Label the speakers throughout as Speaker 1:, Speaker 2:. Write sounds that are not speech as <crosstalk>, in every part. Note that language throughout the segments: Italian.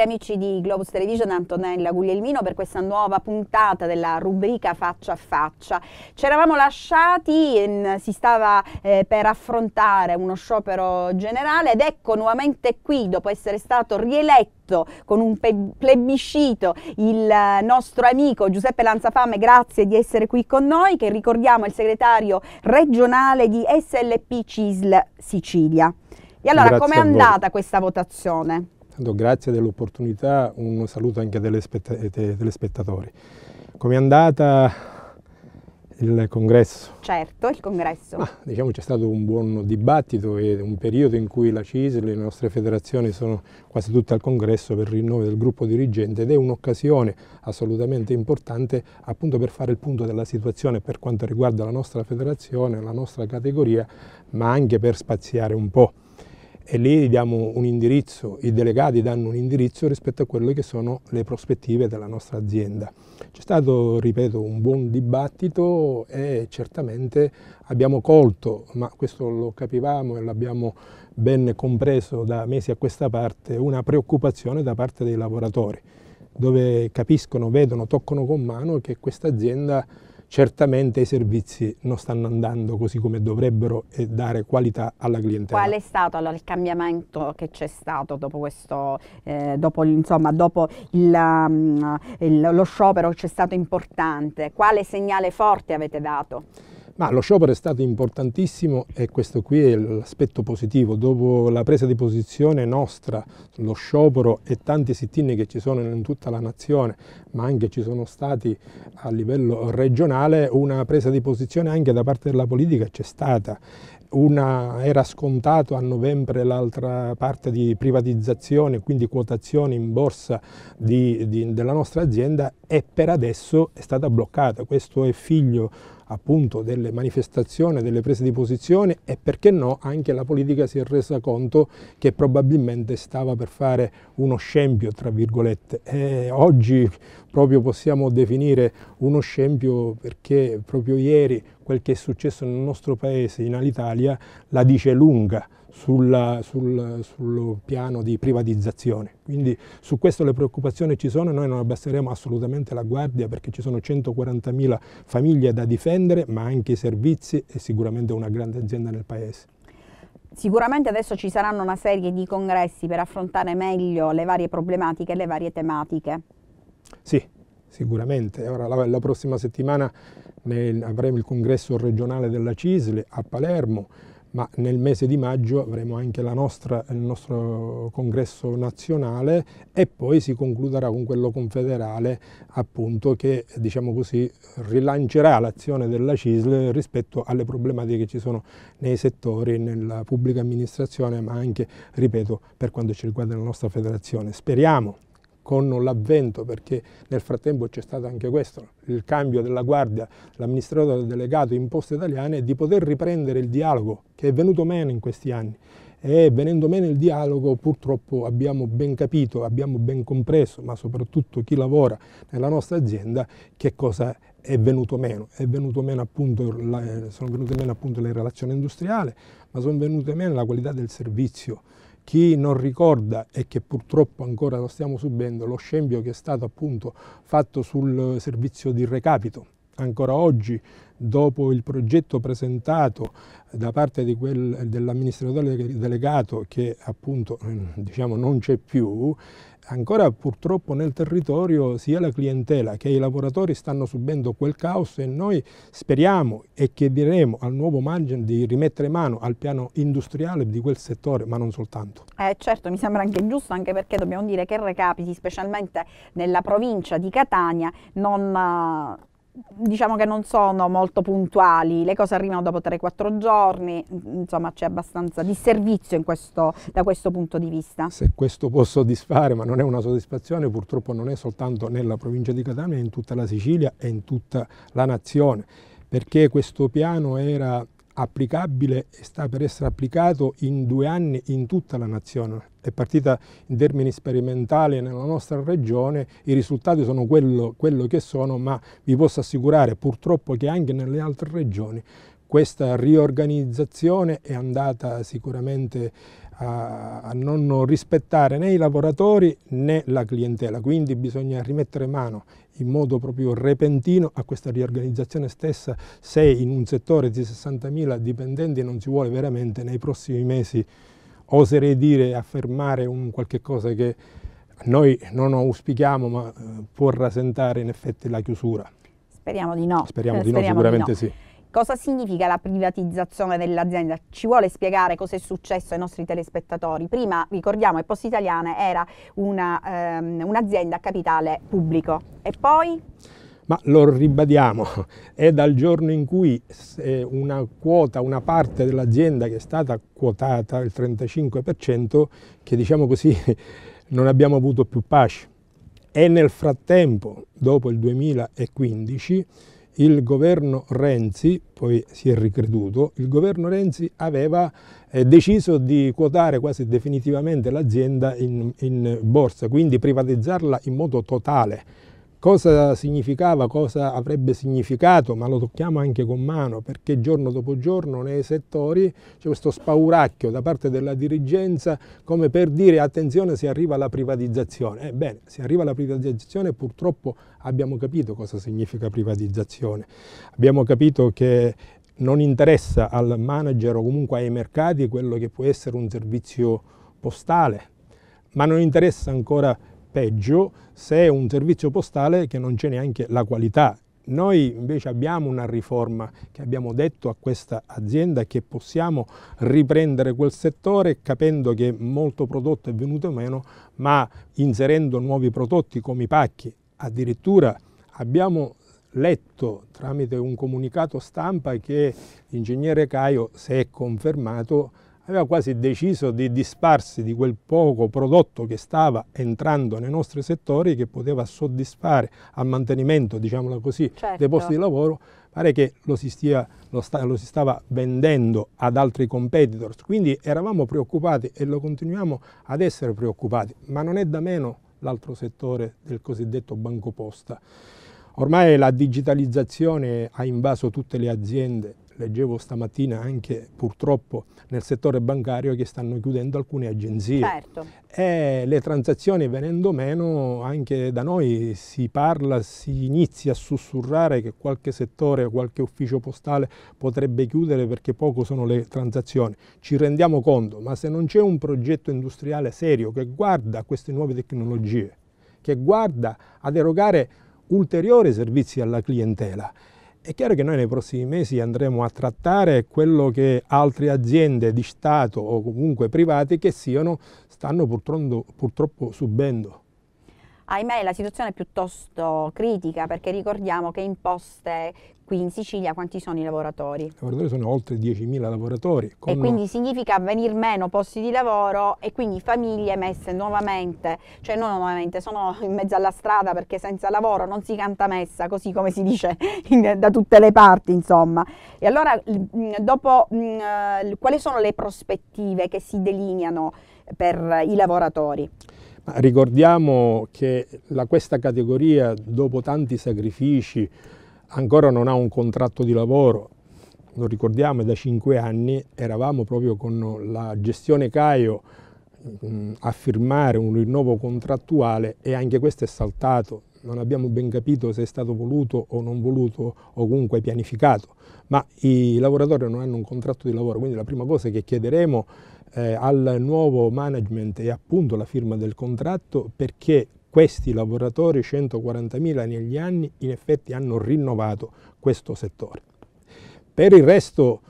Speaker 1: amici di Globus Television, Antonella Guglielmino, per questa nuova puntata della rubrica Faccia a Faccia. Ci eravamo lasciati, in, si stava eh, per affrontare uno sciopero generale ed ecco nuovamente qui, dopo essere stato rieletto con un plebiscito il eh, nostro amico Giuseppe Lanzafame, grazie di essere qui con noi, che ricordiamo è il segretario regionale di SLP CISL Sicilia.
Speaker 2: E allora, com'è andata
Speaker 1: questa votazione?
Speaker 2: Do grazie dell'opportunità, un saluto anche ai eh, telespettatori. Com'è andata il congresso?
Speaker 1: Certo, il congresso.
Speaker 2: Ma, diciamo c'è stato un buon dibattito e un periodo in cui la CISL e le nostre federazioni sono quasi tutte al congresso per il rinnovo del gruppo dirigente ed è un'occasione assolutamente importante appunto per fare il punto della situazione per quanto riguarda la nostra federazione, la nostra categoria, ma anche per spaziare un po' e lì diamo un indirizzo, i delegati danno un indirizzo rispetto a quelle che sono le prospettive della nostra azienda. C'è stato, ripeto, un buon dibattito e certamente abbiamo colto, ma questo lo capivamo e l'abbiamo ben compreso da mesi a questa parte, una preoccupazione da parte dei lavoratori, dove capiscono, vedono, toccano con mano che questa azienda certamente i servizi non stanno andando così come dovrebbero e dare qualità alla clientela. Qual
Speaker 1: è stato allora il cambiamento che c'è stato dopo, questo,
Speaker 2: eh, dopo, insomma, dopo il, um,
Speaker 1: il, lo sciopero che c'è stato importante? Quale segnale forte avete dato?
Speaker 2: Ma lo sciopero è stato importantissimo e questo qui è l'aspetto positivo. Dopo la presa di posizione nostra, lo sciopero e tanti sit-in che ci sono in tutta la nazione, ma anche ci sono stati a livello regionale, una presa di posizione anche da parte della politica c'è stata. Una era scontato a novembre l'altra parte di privatizzazione, quindi quotazione in borsa di, di, della nostra azienda e per adesso è stata bloccata. Questo è figlio appunto delle manifestazioni, delle prese di posizione e perché no anche la politica si è resa conto che probabilmente stava per fare uno scempio tra virgolette e oggi proprio possiamo definire uno scempio perché proprio ieri quel che è successo nel nostro paese in Alitalia la dice lunga sulla, sul, sul, piano di privatizzazione. Quindi su questo le preoccupazioni ci sono noi non abbasseremo assolutamente la guardia perché ci sono 140.000 famiglie da difendere, ma anche i servizi e sicuramente una grande azienda nel Paese.
Speaker 1: Sicuramente adesso ci saranno una serie di congressi per affrontare meglio le varie problematiche e le varie tematiche.
Speaker 2: Sì, sicuramente. Ora, la, la prossima settimana nel, avremo il congresso regionale della CISL a Palermo, ma nel mese di maggio avremo anche nostra, il nostro congresso nazionale e poi si concluderà con quello confederale appunto che diciamo così rilancerà l'azione della CISL rispetto alle problematiche che ci sono nei settori, nella pubblica amministrazione ma anche ripeto per quanto ci riguarda la nostra federazione. Speriamo con l'avvento, perché nel frattempo c'è stato anche questo, il cambio della guardia, l'amministratore delegato in poste italiane, di poter riprendere il dialogo che è venuto meno in questi anni. E venendo meno il dialogo purtroppo abbiamo ben capito, abbiamo ben compreso, ma soprattutto chi lavora nella nostra azienda, che cosa è venuto meno. È venuto meno appunto, eh, sono venute meno appunto le relazioni industriali, ma sono venute meno la qualità del servizio chi non ricorda e che purtroppo ancora lo stiamo subendo, lo scempio che è stato appunto fatto sul servizio di recapito ancora oggi dopo il progetto presentato da parte dell'amministratore delegato che appunto ehm, diciamo, non c'è più, ancora purtroppo nel territorio sia la clientela che i lavoratori stanno subendo quel caos e noi speriamo e chiederemo al nuovo Mangen di rimettere mano al piano industriale di quel settore, ma non soltanto.
Speaker 1: Eh certo, mi sembra anche giusto, anche perché dobbiamo dire che il recapiti, specialmente nella provincia di Catania, non diciamo che non sono molto puntuali, le cose arrivano dopo 3-4 giorni, insomma c'è abbastanza disservizio questo, da questo punto di vista.
Speaker 2: Se questo può soddisfare, ma non è una soddisfazione, purtroppo non è soltanto nella provincia di Catania, è in tutta la Sicilia e in tutta la nazione, perché questo piano era applicabile e sta per essere applicato in due anni in tutta la nazione. È partita in termini sperimentali nella nostra regione, i risultati sono quello, quello che sono, ma vi posso assicurare purtroppo che anche nelle altre regioni questa riorganizzazione è andata sicuramente a, a non rispettare né i lavoratori né la clientela, quindi bisogna rimettere mano in modo proprio repentino a questa riorganizzazione stessa se in un settore di 60.000 dipendenti non si vuole veramente nei prossimi mesi oserei dire affermare un qualche cosa che noi non auspichiamo ma eh, può rasentare in effetti la chiusura.
Speaker 1: Speriamo di no. Speriamo, eh, di no, sicuramente di no. sì. Cosa significa la privatizzazione dell'azienda? Ci vuole spiegare cosa è successo ai nostri telespettatori? Prima, ricordiamo, che Post Italiane era una, ehm, un'azienda a capitale pubblico.
Speaker 2: E poi? Ma lo ribadiamo, è dal giorno in cui eh, una quota, una parte dell'azienda che è stata quotata, il 35%, che diciamo così <laughs> non abbiamo avuto più pace. E nel frattempo, dopo il 2015, il governo Renzi, poi si è ricreduto, il governo Renzi aveva eh, deciso di quotare quasi definitivamente l'azienda in, in borsa, quindi privatizzarla in modo totale cosa significava, cosa avrebbe significato, ma lo tocchiamo anche con mano, perché giorno dopo giorno nei settori c'è questo spauracchio da parte della dirigenza come per dire attenzione si arriva alla privatizzazione. Ebbene, eh, si arriva alla privatizzazione purtroppo abbiamo capito cosa significa privatizzazione, abbiamo capito che non interessa al manager o comunque ai mercati quello che può essere un servizio postale, ma non interessa ancora peggio se è un servizio postale che non c'è neanche la qualità. Noi invece abbiamo una riforma che abbiamo detto a questa azienda che possiamo riprendere quel settore capendo che molto prodotto è venuto meno ma inserendo nuovi prodotti come i pacchi. Addirittura abbiamo letto tramite un comunicato stampa che l'ingegnere Caio, si è confermato, aveva quasi deciso di disparsi di quel poco prodotto che stava entrando nei nostri settori che poteva soddisfare al mantenimento, diciamolo così, certo. dei posti di lavoro, pare che lo si, stia, lo, sta, lo si, stava vendendo ad altri competitors, quindi eravamo preoccupati e lo continuiamo ad essere preoccupati, ma non è da meno l'altro settore del cosiddetto banco posta. Ormai la digitalizzazione ha invaso tutte le aziende, leggevo stamattina anche purtroppo nel settore bancario che stanno chiudendo alcune agenzie. Certo. E eh, le transazioni venendo meno anche da noi si parla, si inizia a sussurrare che qualche settore, qualche ufficio postale potrebbe chiudere perché poco sono le transazioni. Ci rendiamo conto, ma se non c'è un progetto industriale serio che guarda queste nuove tecnologie, che guarda ad erogare ulteriori servizi alla clientela è chiaro che noi nei prossimi mesi andremo a trattare quello che altre aziende di Stato o comunque private che siano stanno purtroppo, purtroppo subendo.
Speaker 1: Ahimè la situazione è piuttosto critica perché ricordiamo che in poste qui in Sicilia quanti sono i lavoratori? I
Speaker 2: lavoratori sono oltre 10.000 lavoratori. Con... E quindi
Speaker 1: significa venir meno posti di lavoro e quindi famiglie messe nuovamente, cioè non nuovamente, sono in mezzo alla strada perché senza lavoro non si canta messa, così come si dice <laughs> in, da tutte le parti insomma. E allora dopo mh, quali sono le prospettive che si delineano per i lavoratori?
Speaker 2: Ricordiamo che la, questa categoria, dopo tanti sacrifici, ancora non ha un contratto di lavoro, lo ricordiamo, da cinque anni eravamo proprio con la gestione Caio a firmare un rinnovo contrattuale e anche questo è saltato. Non abbiamo ben capito se è stato voluto o non voluto o comunque pianificato, ma i lavoratori non hanno un contratto di lavoro, quindi la prima cosa che chiederemo è eh, al nuovo management e appunto la firma del contratto perché questi lavoratori 140.000 negli anni in effetti hanno rinnovato questo settore. Per il resto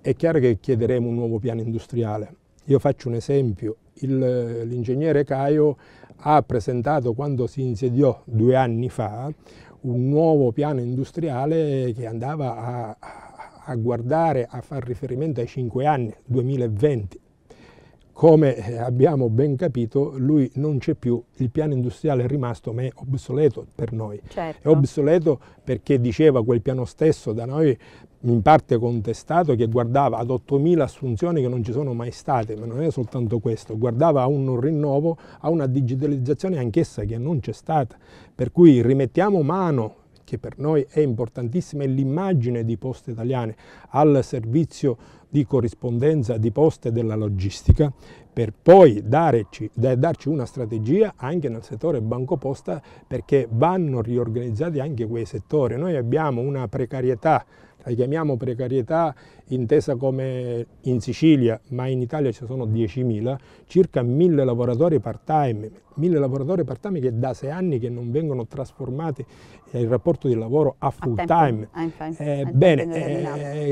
Speaker 2: è chiaro che chiederemo un nuovo piano industriale. Io faccio un esempio, l'ingegnere Caio ha presentato quando si insediò due anni fa un nuovo piano industriale che andava a, a guardare, a far riferimento ai cinque anni, 2020, come eh, abbiamo ben capito, lui non c'è più, il piano industriale è rimasto, ma è obsoleto per noi. Certo. È obsoleto perché diceva quel piano stesso da noi in parte contestato che guardava ad 8.000 assunzioni che non ci sono mai state, ma non è soltanto questo, guardava a un rinnovo, a una digitalizzazione anch'essa che non c'è stata. Per cui rimettiamo mano che per noi è importantissima, è l'immagine di Poste Italiane al servizio di corrispondenza, di poste e della logistica, per poi darci, darci una strategia anche nel settore bancoposta perché vanno riorganizzati anche quei settori. Noi abbiamo una precarietà la chiamiamo precarietà intesa come in Sicilia, ma in Italia ci sono 10.000, circa 1.000 lavoratori part-time, 1.000 lavoratori part-time che da sei anni che non vengono trasformati il rapporto di lavoro a full-time. Ah,
Speaker 1: eh, bene,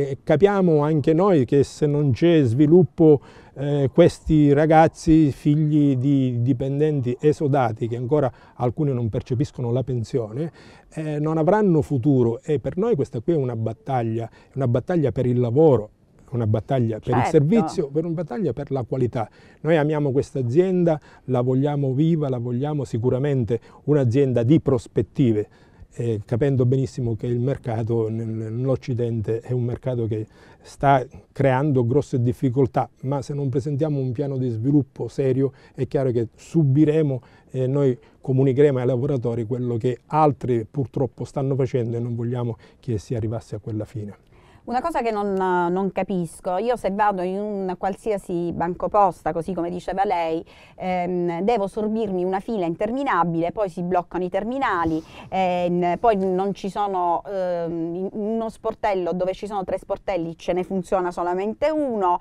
Speaker 2: eh, capiamo anche noi che se non c'è sviluppo eh, questi ragazzi figli di dipendenti esodati che ancora alcuni non percepiscono la pensione eh, non avranno futuro e per noi questa qui è una battaglia, una battaglia per il lavoro una battaglia per certo. il servizio, per una battaglia per la qualità. Noi amiamo questa azienda, la vogliamo viva, la vogliamo sicuramente un'azienda di prospettive eh, capendo benissimo che il mercato nell'Occidente è un mercato che sta creando grosse difficoltà, ma se non presentiamo un piano di sviluppo serio è chiaro che subiremo e eh, noi comunicheremo ai lavoratori quello che altri purtroppo stanno facendo e non vogliamo che si arrivasse a quella fine.
Speaker 1: Una cosa che non, non, capisco, io se vado in un qualsiasi banco posta, così come diceva lei, ehm, devo sorbirmi una fila interminabile, poi si bloccano i terminali, ehm, poi non ci sono ehm, uno sportello dove ci sono tre sportelli, ce ne funziona solamente uno.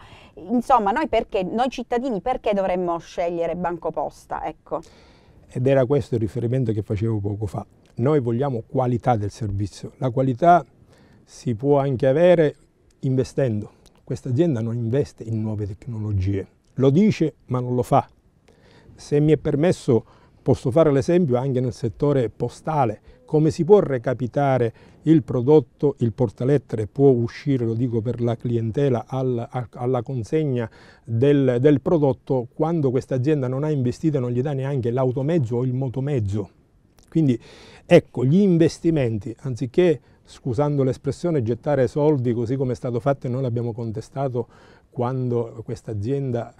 Speaker 1: Insomma, noi, perché, noi cittadini perché dovremmo scegliere bancoposta? Ecco.
Speaker 2: Ed era questo il riferimento che facevo poco fa. Noi vogliamo qualità del servizio. La qualità si può anche avere investendo. Questa azienda non investe in nuove tecnologie, lo dice ma non lo fa. Se mi è permesso posso fare l'esempio anche nel settore postale, come si può recapitare il prodotto, il portalettere può uscire, lo dico per la clientela, alla, consegna del, del prodotto quando questa azienda non ha investito e non gli dà neanche l'automezzo o il motomezzo. Quindi ecco, gli investimenti, anziché scusando l'espressione, gettare soldi così come è stato fatto e noi l'abbiamo contestato quando questa azienda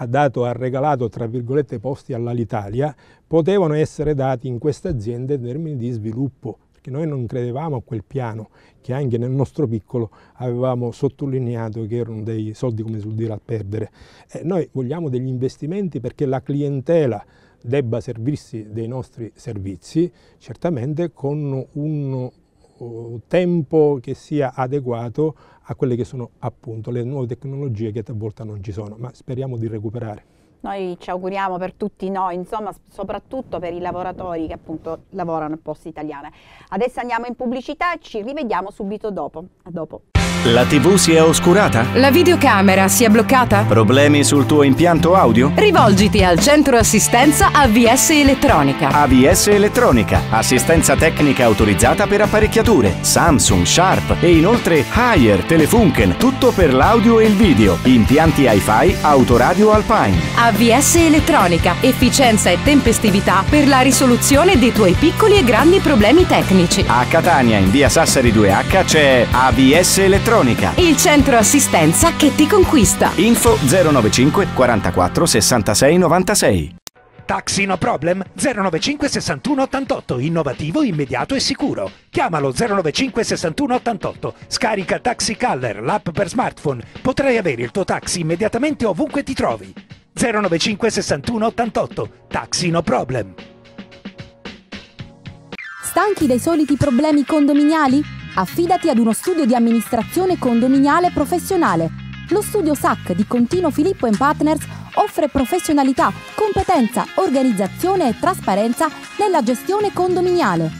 Speaker 2: ha dato, ha regalato, tra virgolette, posti all'Alitalia, potevano essere dati in questa azienda in termini di sviluppo, perché noi non credevamo a quel piano che anche nel nostro piccolo avevamo sottolineato che erano dei soldi, come si vuol dire, a perdere. Eh, noi vogliamo degli investimenti perché la clientela debba servirsi dei nostri servizi, certamente con un tempo che sia adeguato a quelle che sono appunto le nuove tecnologie che talvolta non ci sono, ma speriamo di recuperare.
Speaker 1: Noi ci auguriamo per tutti noi, insomma, soprattutto per i lavoratori che appunto lavorano a Poste Italiane. Adesso andiamo in pubblicità e ci rivediamo subito dopo. A dopo. La TV si è oscurata? La videocamera si è bloccata? Problemi sul tuo impianto audio? Rivolgiti al centro assistenza AVS Elettronica. AVS Elettronica, assistenza tecnica autorizzata per apparecchiature, Samsung, Sharp e inoltre Haier,
Speaker 2: Telefunken, tutto per l'audio e il video, impianti hi-fi, autoradio Alpine.
Speaker 1: AVS Elettronica, efficienza e tempestività per la risoluzione dei tuoi piccoli e grandi problemi tecnici. A Catania,
Speaker 2: in via Sassari 2H, c'è AVS Elettronica elettronica.
Speaker 1: Il centro assistenza che ti conquista. Info 095 44
Speaker 2: 66 96. Taxi no problem 095 61 88 innovativo, immediato e sicuro. Chiamalo 095 61 88. Scarica Taxi Caller, l'app per smartphone. Potrai avere il tuo taxi immediatamente ovunque ti trovi. 095 61 88 Taxi no problem.
Speaker 1: Stanchi dai soliti problemi condominiali? Affidati ad uno studio di amministrazione condominiale professionale. Lo studio SAC di Contino Filippo Partners offre professionalità, competenza, organizzazione e trasparenza nella gestione condominiale.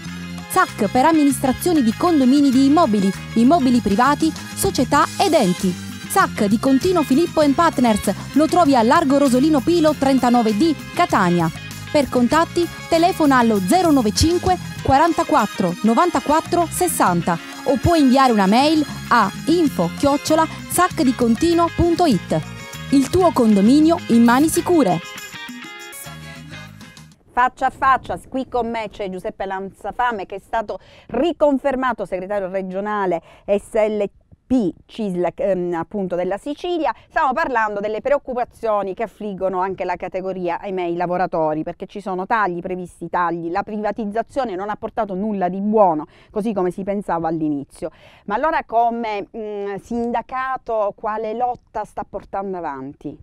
Speaker 1: SAC per amministrazioni di condomini di immobili, immobili privati, società ed enti. SAC di Contino Filippo Partners lo trovi a Largo Rosolino Pilo 39D, Catania. Per contatti telefona allo 095 44 94 60 o puoi inviare una mail a info-sacdicontinuo.it. Il tuo condominio in mani sicure. Faccia a faccia, qui con me c'è Giuseppe Lanzafame che è stato riconfermato segretario regionale SLT P, CISLEC ehm, appunto della Sicilia, stiamo parlando delle preoccupazioni che affliggono anche la categoria, ahimè, i lavoratori, perché ci sono tagli previsti, tagli, la privatizzazione non ha portato nulla di buono, così come si pensava all'inizio. Ma allora come mh, mm, sindacato quale lotta sta portando avanti?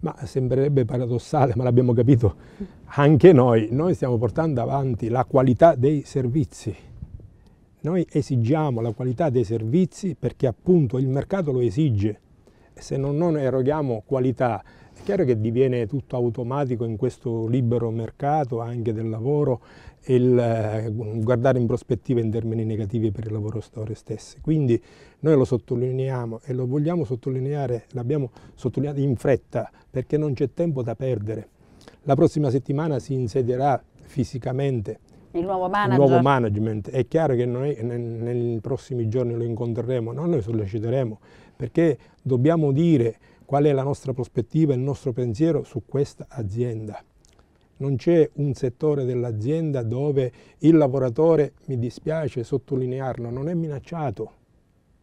Speaker 2: Ma sembrerebbe paradossale, ma l'abbiamo capito anche noi, noi stiamo portando avanti la qualità dei servizi noi esigiamo la qualità dei servizi perché appunto il mercato lo esige se non, non eroghiamo qualità è chiaro che diviene tutto automatico in questo libero mercato anche del lavoro il eh, guardare in prospettiva in termini negativi per il lavoro stesso. Quindi noi lo sottolineiamo e lo vogliamo sottolineare, l'abbiamo sottolineato in fretta perché non c'è tempo da perdere. La prossima settimana si insedierà fisicamente
Speaker 1: il nuovo manager. Il nuovo
Speaker 2: management. È chiaro che noi nei prossimi giorni lo incontreremo, non noi solleciteremo, perché dobbiamo dire qual è la nostra prospettiva, il nostro pensiero su questa azienda. Non c'è un settore dell'azienda dove il lavoratore, mi dispiace sottolinearlo, non è minacciato,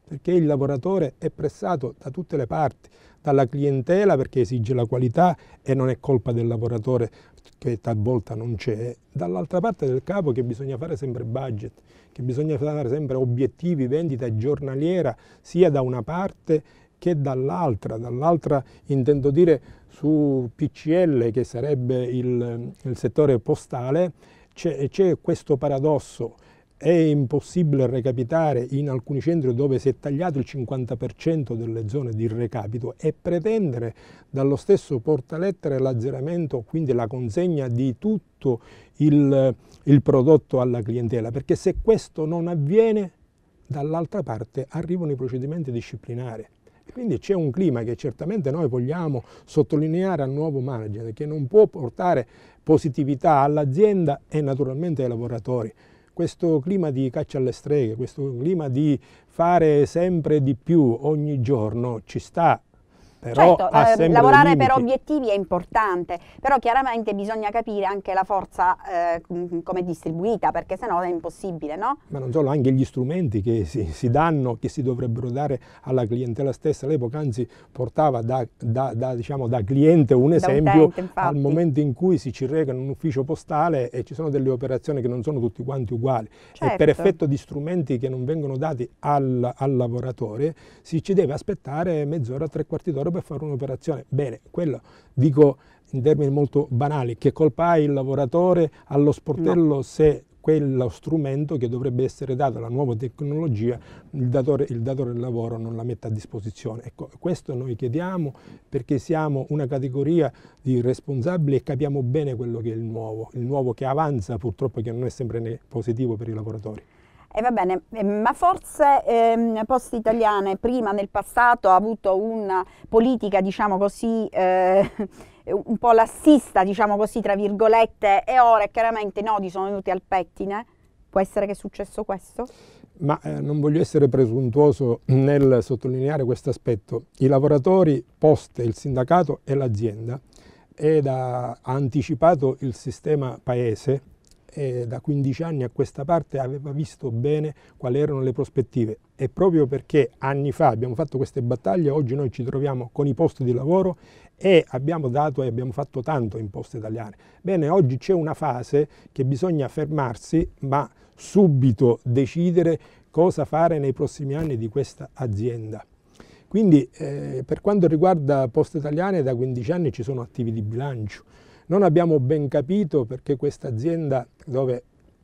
Speaker 2: perché il lavoratore è pressato da tutte le parti, dalla clientela perché esige la qualità e non è colpa del lavoratore che talvolta non c'è, dall'altra parte del capo che bisogna fare sempre budget, che bisogna fare sempre obiettivi, vendita giornaliera, sia da una parte che dall'altra, dall'altra intendo dire su PCL che sarebbe il, il settore postale, c'è questo paradosso è impossibile recapitare in alcuni centri dove si è tagliato il 50% delle zone di recapito e pretendere dallo stesso portalettere l'azzeramento, quindi la consegna di tutto il, il prodotto alla clientela, perché se questo non avviene dall'altra parte arrivano i procedimenti disciplinari. Quindi c'è un clima che certamente noi vogliamo sottolineare al nuovo manager, che non può portare positività all'azienda e naturalmente ai lavoratori questo clima di caccia alle streghe, questo clima di fare sempre di più ogni giorno ci sta però certo, eh, lavorare limiti. per
Speaker 1: obiettivi è importante, però chiaramente bisogna capire anche la forza eh, come è distribuita, perché sennò è impossibile, no?
Speaker 2: Ma non solo, anche gli strumenti che si, si danno, che si dovrebbero dare alla clientela stessa. L'epoca anzi portava da, da, da, diciamo, da, cliente un esempio utente, al momento in cui si ci reca in un ufficio postale e ci sono delle operazioni che non sono tutti quanti uguali. Certo. E per certo. effetto di strumenti che non vengono dati al, al lavoratore si ci deve aspettare mezz'ora, tre quarti d'ora per fare un'operazione. Bene, quello dico in termini molto banali, che colpa ha il lavoratore allo sportello no. se quello strumento che dovrebbe essere dato alla nuova tecnologia, il datore, il datore, del lavoro non la mette a disposizione. Ecco, questo noi chiediamo perché siamo una categoria di responsabili e capiamo bene quello che è il nuovo, il nuovo che avanza purtroppo che non è sempre positivo per i lavoratori.
Speaker 1: E va bene, ehm, ma forse ehm, Poste Italiane prima nel passato ha avuto una politica, diciamo così, eh, <laughs> un po' lassista, diciamo così, tra virgolette, e ora chiaramente i nodi sono venuti al pettine? Può essere che è successo questo?
Speaker 2: Ma eh, non voglio essere presuntuoso nel sottolineare questo aspetto. I lavoratori, Poste, il sindacato e l'azienda ed ha anticipato il sistema paese eh, da 15 anni a questa parte aveva visto bene quali erano le prospettive e proprio perché anni fa abbiamo fatto queste battaglie oggi noi ci troviamo con i posti di lavoro e abbiamo dato e abbiamo fatto tanto in poste italiane. Bene, oggi c'è una fase che bisogna fermarsi ma subito decidere cosa fare nei prossimi anni di questa azienda. Quindi eh, per quanto riguarda Poste Italiane da 15 anni ci sono attivi di bilancio, non abbiamo ben capito perché questa azienda, dove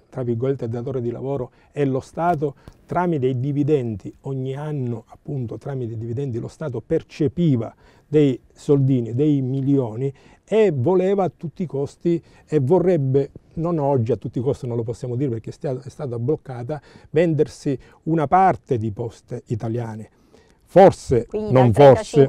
Speaker 2: tra virgolette il datore di lavoro è lo Stato, tramite i dividendi, ogni anno appunto tramite i dividendi lo Stato percepiva dei soldini, dei milioni e voleva a tutti i costi e vorrebbe, non oggi a tutti i costi non lo possiamo dire perché è stata bloccata, vendersi una parte di poste italiane forse Quindi non forse,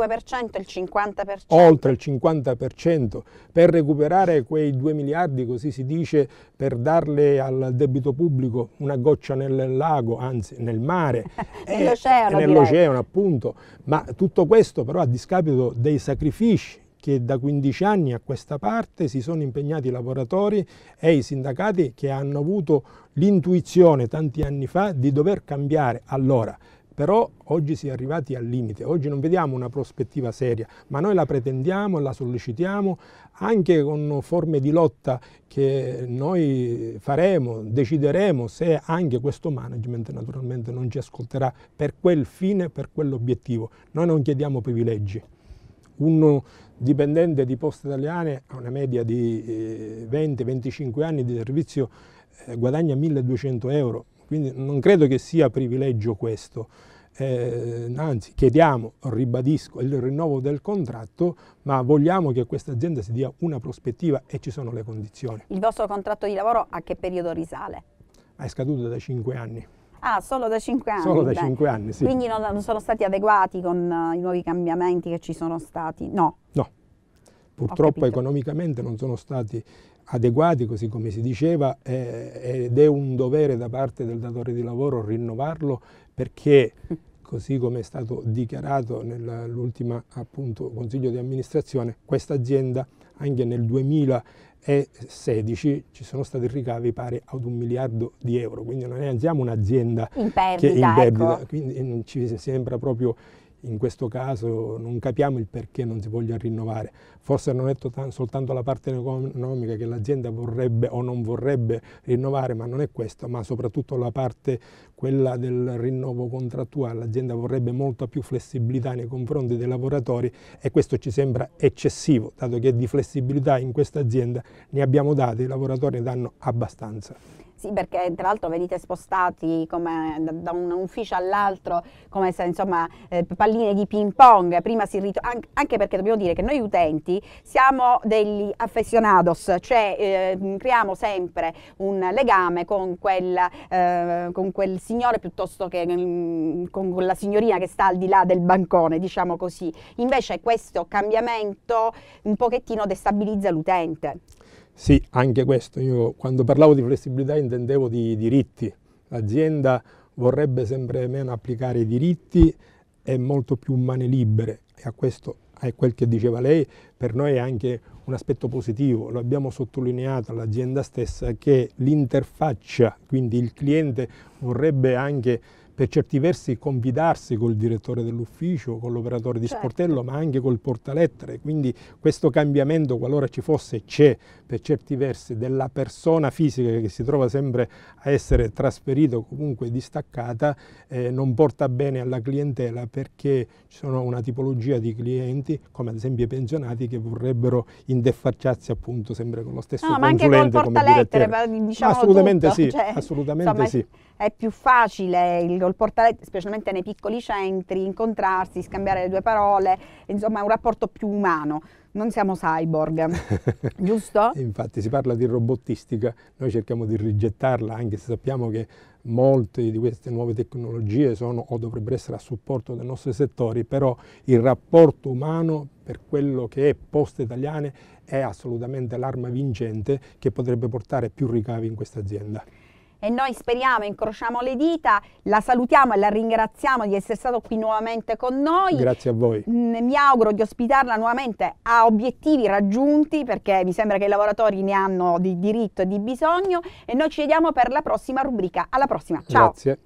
Speaker 2: oltre il 50%, per recuperare quei 2 miliardi, così si dice, per darle al debito pubblico una goccia nel lago, anzi nel mare, <laughs> nell'oceano, eh, nell'oceano appunto, ma tutto questo però a discapito dei sacrifici che da 15 anni a questa parte si sono impegnati i lavoratori e i sindacati che hanno avuto l'intuizione tanti anni fa di dover cambiare. Allora, però oggi si è arrivati al limite, oggi non vediamo una prospettiva seria, ma noi la pretendiamo, la sollecitiamo anche con forme di lotta che noi faremo, decideremo se anche questo management naturalmente non ci ascolterà per quel fine, per quell'obiettivo. Noi non chiediamo privilegi. Un dipendente di Poste Italiane ha una media di 20-25 eh, anni di servizio, eh, guadagna 1200 euro, quindi non credo che sia privilegio questo. Eh, anzi chiediamo, ribadisco, il rinnovo del contratto, ma vogliamo che questa azienda si dia una prospettiva e ci sono le condizioni.
Speaker 1: Il vostro contratto di lavoro a che periodo risale?
Speaker 2: È scaduto da 5 anni.
Speaker 1: Ah, solo da 5 anni? Solo da beh. 5 anni, sì. Quindi non, non sono stati adeguati con uh, i nuovi cambiamenti che ci sono stati? No.
Speaker 2: No. Purtroppo economicamente non sono stati adeguati, così come si diceva, eh, ed è un dovere da parte del datore di lavoro rinnovarlo perché <laughs> così come è stato dichiarato nell'ultimo consiglio di amministrazione, questa azienda anche nel 2016 ci sono stati ricavi pari ad un miliardo di euro, quindi non è siamo un'azienda in perdita, che è in ecco. perdita, ecco. quindi ci sembra proprio in questo caso non capiamo il perché non si voglia rinnovare forse non è tota-, soltanto la parte economica che l'azienda vorrebbe o non vorrebbe rinnovare, ma non è questo, ma soprattutto la parte, quella del rinnovo contrattuale, l'azienda vorrebbe molta più flessibilità nei confronti dei lavoratori e questo ci sembra eccessivo, dato che di flessibilità in questa azienda ne abbiamo date, i lavoratori ne danno abbastanza.
Speaker 1: Sì, perché tra l'altro venite spostati come, da un ufficio all'altro come se insomma eh, palline di ping pong, prima si rit- anche perché dobbiamo dire che noi utenti atleti siamo degli affezionados, cioè eh, creiamo sempre un legame con quel, eh, con quel signore piuttosto che mm, con la signorina che sta al di là del bancone, diciamo così. Invece questo cambiamento un pochettino destabilizza l'utente.
Speaker 2: Sì, anche questo. Io quando parlavo di flessibilità intendevo di diritti. L'azienda vorrebbe sempre meno applicare i diritti e molto più mani libere e a questo è quel che diceva lei, per noi è anche un aspetto positivo, lo abbiamo sottolineato all'azienda stessa che l'interfaccia, quindi il cliente vorrebbe anche per certi versi convidarsi col direttore dell'ufficio, con l'operatore di certo. sportello, ma anche col portalettere. Quindi questo cambiamento, qualora ci fosse, c'è per certi versi della persona fisica che si trova sempre a essere trasferita o comunque distaccata, eh, non porta bene alla clientela perché ci sono una tipologia di clienti, come ad esempio i pensionati, che vorrebbero indefacciarsi appunto sempre con lo stesso no, consulente. Ma anche col portalettere, diciamo assolutamente tutto, sì, cioè, assolutamente insomma, sì.
Speaker 1: È più facile il capito, il portare, specialmente nei piccoli centri, incontrarsi, scambiare le due parole, insomma è un rapporto più umano. Non siamo
Speaker 2: cyborg, <laughs> giusto? Infatti si parla di robottistica, noi cerchiamo di rigettarla anche se sappiamo che molte di queste nuove tecnologie sono o dovrebbero essere a supporto dei nostri settori, però il rapporto umano per quello che è poste italiane è assolutamente l'arma vincente che potrebbe portare più ricavi in questa azienda
Speaker 1: e noi speriamo, incrociamo le dita, la salutiamo e la ringraziamo di essere stato qui nuovamente con noi. Grazie
Speaker 2: a voi. Mm,
Speaker 1: mi auguro di ospitarla nuovamente a obiettivi raggiunti perché mi sembra che i lavoratori ne hanno di diritto e di bisogno e noi ci vediamo per la prossima rubrica. Alla prossima, ciao.
Speaker 2: Grazie.